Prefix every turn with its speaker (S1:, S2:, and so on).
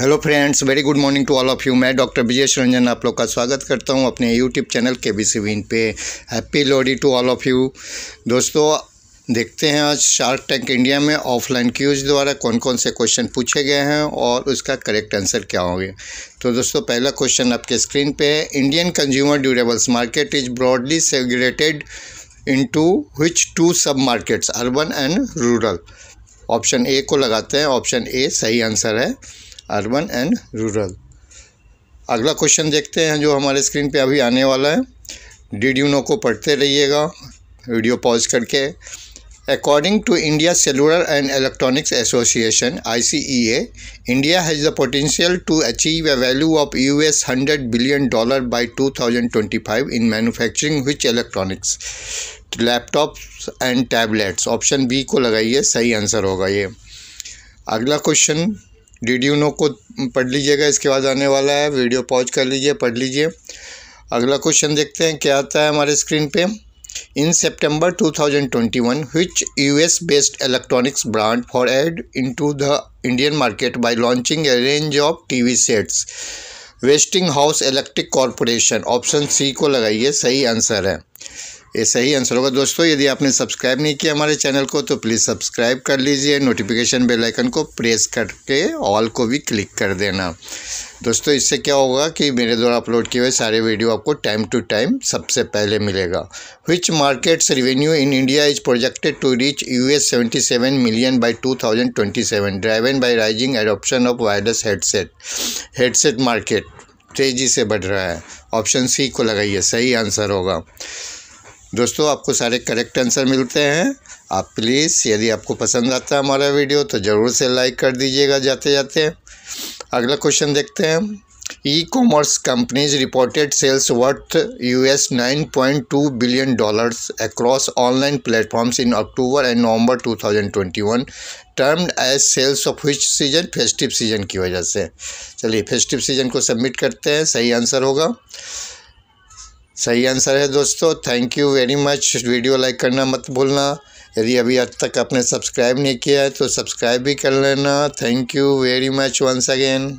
S1: hello friends very good morning to all of you मैं doctor Brajesh Ranjan आप लोग का स्वागत करता हूं अपने YouTube channel K B C win पे happy Lohri to all of you दोस्तों देखते हैं आज शार्क टैंक इंडिया में ऑफलाइन क्यूज द्वारा कौन कौन से क्वेश्चन पूछे गए हैं और उसका करेक्ट आंसर क्या होंगे तो दोस्तों पहला क्वेश्चन आपके स्क्रीन पर है Indian consumer durables market is broadly segregated into which two sub markets urban and rural option A को लगाते हैं ऑप्शन ए सही आंसर है अर्बन एंड रूरल अगला क्वेश्चन देखते हैं जो हमारे स्क्रीन पे अभी आने वाला है डी डी को पढ़ते रहिएगा वीडियो पॉज करके according to India cellular and electronics association I C E A India has the potential to achieve a value of U S hundred billion dollar by two thousand twenty five in manufacturing which electronics laptop and tablets option B को लगाइए सही answer होगा ये अगला question D no को पढ़ लीजिएगा इसके बाद आने वाला है वीडियो पॉज कर लीजिए पढ़ लीजिए अगला क्वेश्चन देखते हैं क्या आता है हमारे स्क्रीन पे in one which you US based electronics brand forayed into the Indian market by launching a range of TV sets Westinghouse electric corporation option C को लगाइए सही आंसर है ये सही आंसर होगा दोस्तों यदि आपने सब्सक्राइब नहीं किया हमारे चैनल को तो प्लीज़ सब्सक्राइब कर लीजिए नोटिफिकेशन बेल आइकन को प्रेस करके ऑल को भी क्लिक कर देना दोस्तों इससे क्या होगा कि मेरे द्वारा अपलोड किए हुए सारे वीडियो आपको टाइम टू टाइम सबसे पहले मिलेगा which markets revenue in India is projected to reach U S seventy seven million by two thousand twenty seven by rising adoption of wireless headset headset market तेज़ी से बढ़ रहा है option C को लगाइए सही आंसर होगा दोस्तों आपको सारे करेक्ट आंसर मिलते हैं आप प्लीज़ यदि आपको पसंद आता है हमारा वीडियो तो ज़रूर से लाइक कर दीजिएगा जाते जाते अगला क्वेश्चन देखते हैं E commerce companies reported sales worth US 9.2 billion dollars across online platforms in October and November 2021 termed as sales of which season festive season की वजह से चलिए फेस्टिव सीजन को सबमिट करते हैं सही आंसर होगा सही आंसर है दोस्तों thank you very much video like करना मत भूलना यदि अभी अब तक आपने सब्सक्राइब नहीं किया है तो सब्सक्राइब भी कर लेना thank you very much once again